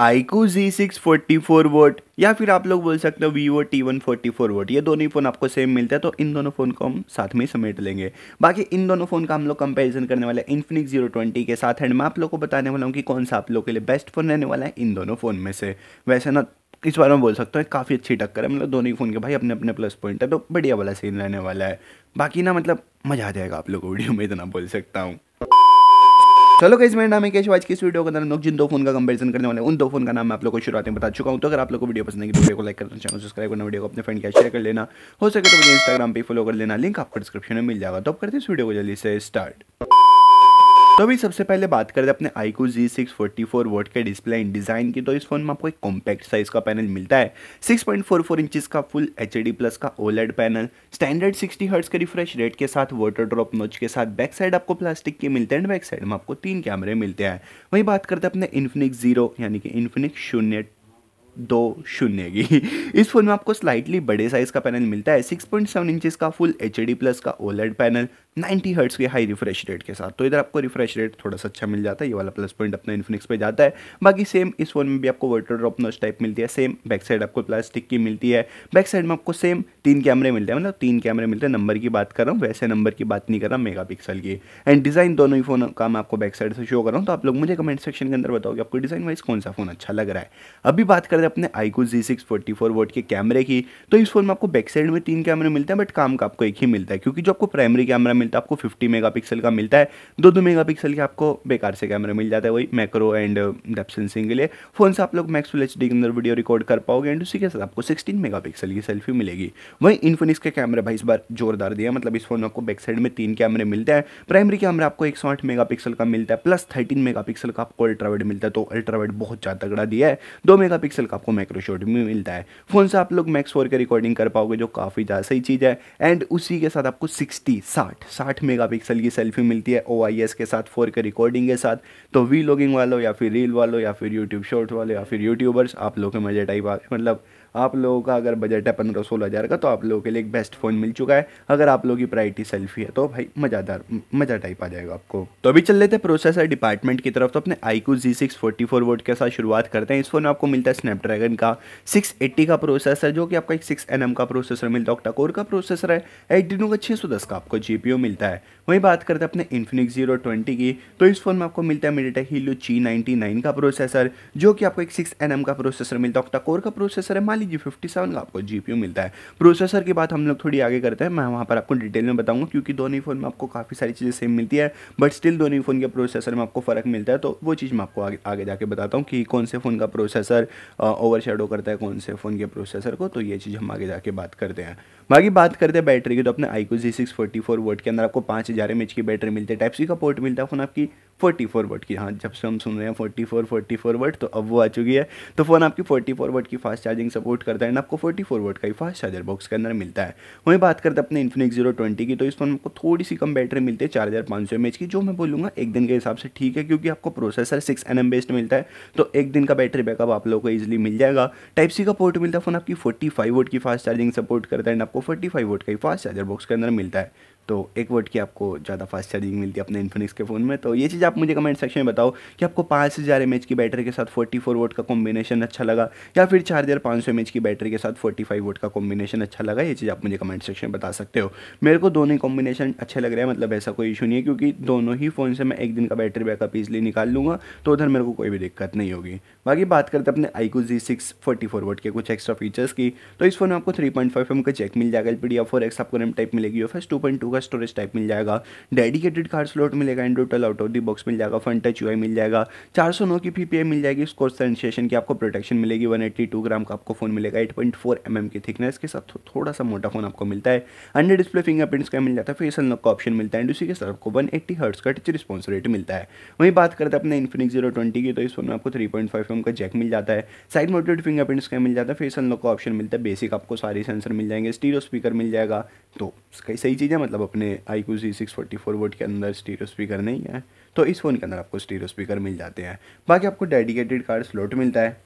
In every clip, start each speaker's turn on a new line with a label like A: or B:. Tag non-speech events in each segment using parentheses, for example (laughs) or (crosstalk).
A: iQOO Z six forty four watt या फिर आप लोग बोल सकते हो Vivo T one forty four watt ये दोनों ही फ़ोन आपको सेम मिलता है तो इन दोनों फ़ोन को हम साथ में समेट लेंगे बाकी इन दोनों फ़ोन का हम लोग कंपैरिजन करने वाले हैं इन्फिनिक्स जीरो ट्वेंटी के साथ एंड मैं आप लोग को बताने वाला हूँ कि कौन सा आप लोग के लिए बेस्ट फ़ोन रहने वाला है इन दोनों फ़ोन में से वैसे ना इस बार में बोल सकता हूँ काफ़ी अच्छी टक्कर है मतलब दोनों ही फ़ोन के भाई अपने अपने प्लस पॉइंट है तो बढ़िया वाला सीन रहने वाला है बाकी ना मतलब मज़ा आ जाएगा आप लोग को वीडियो में इतना बोल सकता हूँ चलो कई मैं नाम है आज की इस वीडियो के अंदर हम लोग जिन दो फोन का कंपेरिजन करने वाले उन दो फोन का नाम मैं आप लोगों को शुरुआत में बता चुका हूँ तो अगर आप लोगों को वीडियो पसंद है तो वीडियो को लाइक करना चैनल सब्सक्राइब करना वीडियो को अपने फ्रेंड के शेयर कर लेना हो सके तो मुझे इंस्टाग्राम पर फॉलो कर लेना लिंक आपको डिस्क्रिप्शन में मिल जाएगा तो आप करते इस वीडियो को जल्दी से स्टार्ट तो अभी सबसे पहले बात करें अपने iQOO Z six forty four watt के डिस्प्ले इन डिज़ाइन की तो इस फोन में आपको एक कॉम्पैक्ट साइज का पैनल मिलता है six point four four inches का फुल एच डी प्लस का OLED panel standard sixty hertz के रिफ्रेश रेट के साथ वाटर ड्रॉप नोच के साथ बैक साइड आपको प्लास्टिक के मिलते हैं एंड बैक साइड में आपको तीन कैमरे मिलते हैं वही बात करते हैं अपने इन्फिनिक्स जीरो यानी कि इन्फिनिक्स शून्य दो शून्य की (laughs) इस फ़ोन में आपको स्लाइटली बड़े साइज़ का पैनल मिलता है 6.7 पॉइंट इंचज का फुल एच प्लस का ओलेड पैनल 90 हर्ट्स के हाई रिफ्रेश रेट के साथ तो इधर आपको रिफ्रेश रेट थोड़ा सा अच्छा मिल जाता है ये वाला प्लस पॉइंट अपना इन्फिनिक्स पे जाता है बाकी सेम इस फोन में भी आपको वाटर ड्रॉप नोच टाइप मिलती है सेम बैक साइड आपको प्लास्टिक की मिलती है बैक साइड में आपको सेम तीन कैमरे मिलते हैं मतलब तीन कैमरे मिलते हैं नंबर की बात कर रहा हूँ वैसे नंबर की बात नहीं कर रहा मेगा पिक्सल की एंड डिज़ाइन दोनों ही फोन का मैं आपको बैक साइड से शो कर रहा हूँ तो आप लोग मुझे कमेंट सेक्शन के अंदर बताओ कि आपको डिज़ाइन वाइज कौन सा फोन अच्छा लग रहा है अभी बात करते अपने iQOO Z six forty four watt के कैमरे की तो इस फोन में आपको बैक साइड में तीन कैमरे मिलते हैं बट काम का आपको एक ही मिलता है क्योंकि जो आपको प्राइमरी कैमरा मिलता है आपको फिफ्टी मेगा का मिलता है दो दो मेगा के आपको बेकार से कैमरा मिल जाता है वही मैक्रो एंड डेप सेंसिंग के लिए फ़ोन से आप लोग मैक्स फुल एच के अंदर वीडियो रिकॉर्ड कर पाओगे एंड उसी के साथ आपको सिक्सटीन मेगा की सेल्फी मिलेगी वहीं इन्फोनिक्स के कैमरे भाई इस बार जोरदार दिया मतलब इस फोन में आपको बैक साइड में तीन कैमरे मिलते हैं प्राइमरी कैमरा आपको एक सौ आठ मेगा का मिलता है प्लस थर्टीन मेगा का आपको अल्ट्रावेड मिलता है तो अल्ट्रावेड बहुत ज़्यादा तगड़ा दिया है दो मेगा का आपको माइक्रोशॉट में मिलता है फ़ोन से आप लोग मैक्स फोर के रिकॉर्डिंग कर पाओगे जो काफ़ी ज़्यादा सही चीज़ है एंड उसी के साथ आपको सिक्सटी साठ साठ मेगा की सेल्फी मिलती है ओ के साथ फोर के रिकॉर्डिंग के साथ तो वी वालों या फिर रील वालों या फिर यूट्यूब शॉर्ट वालों या फिर यूट्यूबर्स आप लोग के मजे टाइप मतलब आप लोगों का अगर बजट है पंद्रह सोलह हज़ार का तो आप लोगों के लिए एक बेस्ट फ़ोन मिल चुका है अगर आप लोगों की प्रायरिटी सेल्फी है तो भाई मज़ादार मज़ा टाइप आ जाएगा आपको तो अभी चल लेते हैं प्रोसेसर डिपार्टमेंट की तरफ तो अपने iQOO Z six forty four watt के साथ शुरुआत करते हैं इस फोन में आपको मिलता है स्नैपड्रैगन का सिक्स एट्टी का प्रोसेसर जो कि आपका एक सिक्स एन एम का प्रोसेसर मिलता है ऑक्टाकोर का प्रोसेसर है एडिनो का छः सौ दस का आपको जी पी ओ मिलता है वहीं बात करते हैं अपने इन्फिनिक्स जीरो ट्वेंटी की तो इस फोन में आपको मिलता है MediaTek Helio G ninety nine का प्रोसेसर जो कि आपको एक सिक्स एन एम का प्रोसेसर मिलता है ऑक्टाकोर का प्रोसेसर है मान लीजिए फिफ्टी सेवन का आपको जी मिलता है प्रोसेसर की बात हम लोग थोड़ी आगे करते हैं मैं वहाँ पर आपको डिटेल में बताऊँगा क्योंकि दोनों ही फ़ोन में आपको काफ़ी सारी चीज़ें सेम मिलती है बट स्टिल दोनों ही फ़ोन के प्रोसेसर में आपको फ़र्क मिलता है तो वो चीज़ मैं आपको आगे आगे जाके बताता हूँ कि कौन से फ़ोन का प्रोसेसर ओवर शेडो करता है कौन से फ़ोन के प्रोसेसर को तो ये चीज़ हम आगे जाके बात करते हैं बाकी बात करते हैं बैटरी की तो अपने iQOO Z six forty four watt के अंदर आपको पाँच हज़ार एम एच की बैटरी मिलती है टाइप सी का पोर्ट मिलता है फ़ोन आपकी फोर्टी फोर वर्ट की हाँ जब से हम सुन रहे हैं forty four forty four watt तो अब वो आ चुकी है तो फ़ोन आपकी फोर्टी फोर वर्ट की फास्ट चार्जिंग सपोर्ट करता है एंड आपको फोर्टी फोर वर्ट का ही फास्ट चार्जर बॉक्स के अंदर मिलता है वहीं बात करते अपने इन्फिनिक्स जीरो ट्वेंटी की तो इस फोन में आपको थोड़ी सी कम बैटरी मिलती है चार हज़ार पाँच सौ एम एच की जो मैं बोलूँगा एक दिन के हिसाब से ठीक है क्योंकि आपको processor six N M based मिलता है तो एक दिन का बैटरी बैकअप आप लोगों को ईजिली मिल जाएगा टाइप सी का पोर्ट मिलता है फ़ोन आपकी फोर्टी फाइव वोट की फास्ट चार्जिंग सपोर्ट करता है एंड आपको फोर्टी फाइव वोट का ही फास्ट चार्जर बॉक्स के अंदर मिलता है तो एक वोट की आपको ज़्यादा फास्ट चार्जिंग मिलती है अपने इन्फिनिक्स के फ़ोन में तो ये चीज़ आप मुझे कमेंट सेक्शन में बताओ कि आपको पाँच हज़ार एम की बैटरी के साथ फोर्टी फोर वोट का कॉम्बिनेशन अच्छा लगा या फिर चार हज़ार पाँच सौ एम की बैटरी के साथ फोर्टी फाइव वोट का कॉम्बिनेशन अच्छा लगा ये चीज़ आप मुझे कमेंट सेक्शन में बता सकते हो मेरे को दोनों ही कॉम्बिनेशन अच्छे लग रहे हैं मतलब ऐसा कोई इशू नहीं है क्योंकि दोनों ही फ़ोन से मैं एक दिन का बैटरी बैकअप इजली निकाल लूँगा तो उधर मेरे को कोई भी दिक्कत नहीं होगी बाकी बात करते अपने iQOO Z six forty four watt के कुछ एक्स्ट्रा फीचर्स की तो इस फोन में आपको थ्री पॉइंट फाइव एम का चेक मिल जाएगा एल पी डी या फोर एक्स आपको रैम टाइप मिलेगी और फर्स्ट टू पॉइंट टू का होगा स्टोरेज टाइप मिल जाएगा डेडिकेटेड कार्ड स्लॉट मिलेगा in total out of the box मिल जाएगा फ्रंट टच यू मिल जाएगा चार सौ नौ की पी मिल जाएगी स्कोर सेंसेशन की आपको प्रोटेक्शन मिलेगी वन एट्टी टू ग्राम का आपको फोन मिलेगा eight point four M M की थिकनेस के साथ थोड़ा सा मोटा फोन आपको मिलता है अंडर डिस्प्ले फिंगरप्रिंट्स का मिल जाता है फेस अनलॉक का ऑप्शन मिलता है एंड उसी के साथ आपको वन एट्टी हर्ट्स का टच रिस्पॉन्स रेट मिलता है वहीं बात करते हैं अपने इन्फिनिक्स जीरो ट्वेंटी की तो इस फोन में आपको थ्री पॉइंट फाइव एम का जैक मिल जाता है साइड मोटेड फिंगरप्रिंट्स का मिल जाता है फेस अनलॉक का ऑप्शन मिलता है बेसिक आपको सारे सेंसर मिल जाएंगे स्टीरो स्पीकर मिल जाएगा तो कई सही चीज़ें मतलब अपने iQOO Z six forty four watt के अंदर स्टीरियो स्पीकर नहीं है तो इस फ़ोन के अंदर आपको स्टीरियो स्पीकर मिल जाते हैं बाकी आपको डेडिकेटेड कार्ड स्लॉट मिलता है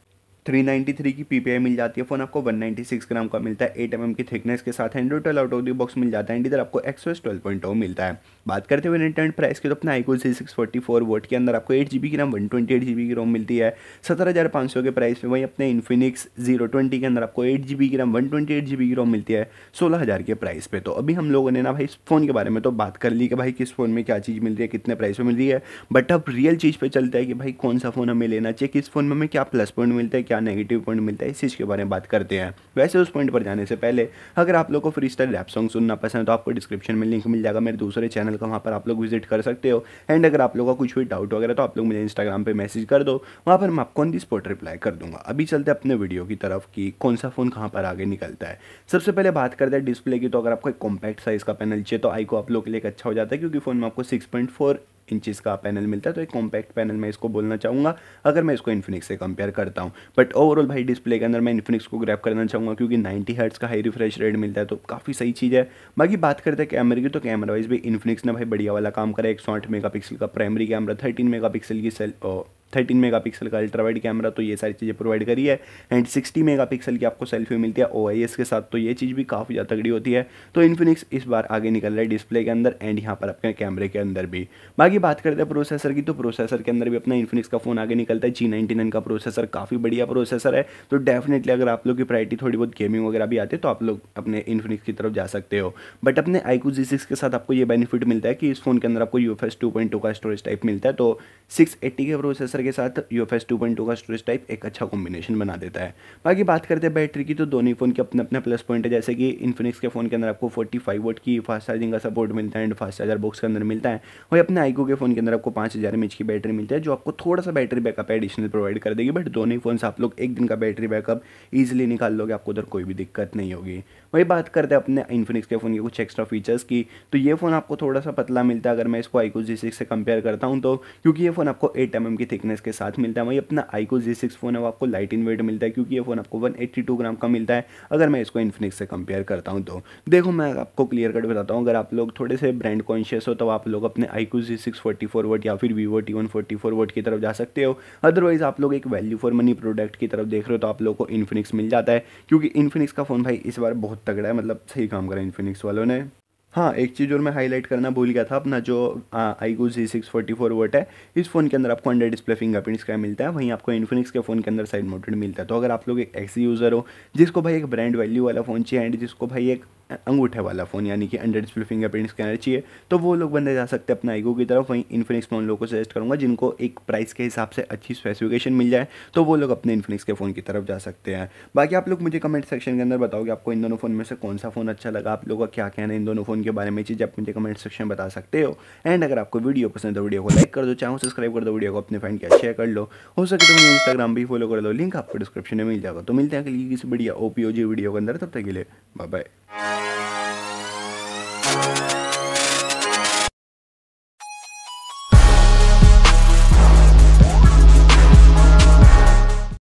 A: 393 की पी मिल जाती है फ़ोन आपको 196 ग्राम का मिलता है 8 एम की थिकनेस के साथ Android twelve out of the box मिल जाता है एंड इधर आपको एस ट्वेल्व पॉइंट मिलता है बात करते हुए रिटर्न प्राइस की तो अपना iQOO Z six forty four watt के अंदर आपको एट जी बी की RAM one twenty eight G B की रोम मिलती है सत्रह हज़ार पाँच सौ के प्राइस पे वहीं अपने इन्फिनिक्स जीरो ट्वेंटी के अंदर आपको एट जी बी की RAM one twenty eight G B की रोम मिलती है सोलह हज़ार के प्राइस पर तो अभी हम लोगों ने ना भाई फ़ोन के बारे में तो बात कर ली कि भाई किस फ़ोन में क्या चीज़ मिल रही है कितने प्राइस में मिल रही है बट अब रियल चीज़ पर चलता है कि भाई कौन सा फ़ोन हमें लेना चाहिए किस फ़ोन में हमें क्या प्लस पॉइंट मिलता है क्या नेगेटिव पॉइंट मिलता है इस चीज़ के बारे में बात करते हैं वैसे उस पॉइंट पर जाने से पहले अगर आप लोग को फ्री स्टाइल रैप सॉन्ग सुनना पसंद है तो आपको डिस्क्रिप्शन में लिंक मिल जाएगा मेरे दूसरे चैनल का वहाँ पर आप लोग विजिट कर सकते हो एंड अगर आप लोग का कुछ भी डाउट वगैरह तो आप लोग मुझे इंस्टाग्राम पर मैसेज कर दो वहाँ पर मैं आपको ऑन दी स्पॉट रिप्लाई कर दूंगा अभी चलते अपने वीडियो की तरफ कि कौन सा फ़ोन कहाँ पर आगे निकलता है सबसे पहले बात करते हैं डिस्प्ले की तो अगर आपको एक कॉम्पैक्ट साइज़ का पैनल चाहिए तो आई को आप लोग के लिए अच्छा हो जाता है क्योंकि फ़ोन में आपको सिक्स पॉइंट फोर इंचज़ का पैनल मिलता है तो एक कॉम्पैक्ट पैनल मैं इसको बोलना चाहूँगा अगर मैं इसको इन्फिनिक्स से कंपेयर करता हूँ बट ओवरऑल भाई डिस्प्ले के अंदर मैं इन्फिनिक्स को ग्रैप करना चाहूँगा क्योंकि नाइन्टी हर्ट्स का हाई रिफ्रेश रेट मिलता है तो काफ़ी सही चीज़ है बाकी बात करते हैं कैमरे की तो कैमरा वाइज भी इन्फिनिक्स ने भाई बढ़िया वाला काम करा एक सौ आठ मेगा का प्राइमरी कैमरा थर्टीन मेगा की सेल थर्टीन मेगा पिक्सल का अल्ट्रावाइड कैमरा तो ये सारी चीज़ें प्रोवाइड करी है एंड सिक्सटी पिक्सल की आपको सेल्फी मिलती है ओ के साथ तो ये चीज़ भी काफ़ी ज़्यादा तगड़ी होती है तो इन्फिनिक्स इस बार आगे निकल रहा है डिस्प्ले के अंदर एंड यहाँ पर अपने कैमरे के अंदर भी बाकी बात करते हैं प्रोसेसर की तो प्रोसेसर के अंदर भी अपना इन्फिनिक्स का फ़ोन आगे निकलता है जी नाइनटी नाइन का प्रोसेसर काफ़ी बढ़िया प्रोसेसर है तो डेफिनेटली अगर आप लोग की प्रायरिटी थोड़ी बहुत गेमिंग वगैरह भी आती है तो आप लोग अपने इन्फिनिक्स की तरफ जा सकते हो बट अपने आईकू जी सिक्स के साथ आपको ये बेनिफिट मिलता है कि इस फोन के अंदर आपको U F S two point two का स्टोरेज टाइप मिलता है तो सिक्स एट्टी के प्रोसेसर के साथ U F S two point two का स्टोरेज टाइप एक अच्छा कॉम्बिनेशन बना देता है बाकी बात करते हैं बैटरी की तो दोनों ही फ़ोन के अपने अपने प्लस पॉइंट है जैसे कि इन्फिनिक्स के फ़ोन के अंदर आपको फोर्टी फाइव वोट की फास्ट चार्जिंग का सपोर्ट मिलता है एंड फास्ट चार्जर बॉक्स के अंदर मिलता है वही अपने आईको के फ़ोन के अंदर आपको पाँच हज़ार एम की बैटरी मिलती है जो आपको थोड़ा सा बैटरी बैकअप एडिशनल प्रोवाइड कर देगी बट दोनों ही फ़ोन आप लोग एक दिन का बैटरी बैकअप ईजिली निकाल लोगे आपको उधर कोई भी दिक्कत नहीं होगी वही बात करते हैं अपने इन्फिनिक्स के फ़ोन के कुछ एक्स्ट्रा फीचर्स की तो ये फ़ोन आपको थोड़ा सा पतला मिलता है अगर मैं इसको आईको जी सिक्स से कंपेयर करता हूँ तो क्योंकि ये फ़ोन आपको एट एम की थिकनेस के साथ मिलता है वही अपना आईको जी सिक्स फ़ोन है वो आपको लाइट इन वेट मिलता है क्योंकि ये फ़ोन आपको वन एट्टी टू ग्राम का मिलता है अगर मैं इसको इन्फिनिक्स से कंपेयर करता हूँ तो देखो मैं आपको क्लियर कट बताता हूँ अगर आप लोग थोड़े से ब्रांड कॉन्शियस हो तो आप लोग अपने iQOO Z six forty four watt या फिर Vivo T one forty four watt की तरफ जा सकते हो अदरवाइज़ आप लोग एक वैल्यू फॉर मनी प्रोडक्ट की तरफ देख रहे हो तो आप लोग को इन्फिनिक्स मिल जाता है क्योंकि इन्फिनिक्स का फ़ोन भाई इस बार बहुत तगड़ा है मतलब सही काम करा इन्फिनिक्स वालों ने हाँ एक चीज़ और मैं हाईलाइट करना भूल गया था अपना जो iQOO Z six forty four watt है इस फ़ोन के अंदर आपको अंडर डिस्प्ले फिंगरप्रिंट्स का मिलता है वहीं आपको इन्फिनिक्स के फ़ोन के अंदर साइड मोटेड मिलता है तो अगर आप लोग एक ऐसी यूज़र हो जिसको भाई एक ब्रांड वैल्यू वाला फ़ोन चाहिए एंड जिसको भाई एक अंगूठे वाला फ़ोन यानी कि अंडर डिस्प्ले फिंगरप्रिंट स्कैनर चाहिए तो वो लोग बंदे जा सकते हैं अपना आईगो की तरफ वहीं इन्फिनिक्स में उन लोगों को सजेस्ट करूँगा जिनको एक प्राइस के हिसाब से अच्छी स्पेसिफिकेशन मिल जाए तो वो लोग अपने इन्फिनिक्स के फ़ोन की तरफ जा सकते हैं बाकी आप लोग मुझे कमेंट सेक्शन के अंदर बताओगे आपको इन दोनों फ़ोन में से कौन सा फ़ोन अच्छा लगा आप लोगों का क्या कहना है इन दोनों फ़ोन के बारे में चीज़ आप मुझे कमेंट सेक्शन बता सकते हो एंड अगर आपको वीडियो पसंद है तो वीडियो को लाइक कर दो चाहे सब्सक्राइब कर दो वीडियो को अपने फ्रेंड के शेयर कर लो हो सके तो मुझे इंस्टाग्राम भी फॉलो कर लो लिंक आपको डिस्क्रिप्शन में मिल जाएगा तो मिलते हैं किसी बढ़िया ओपीओजी वीडियो के अंदर तब तक के लिए बाय बाय Música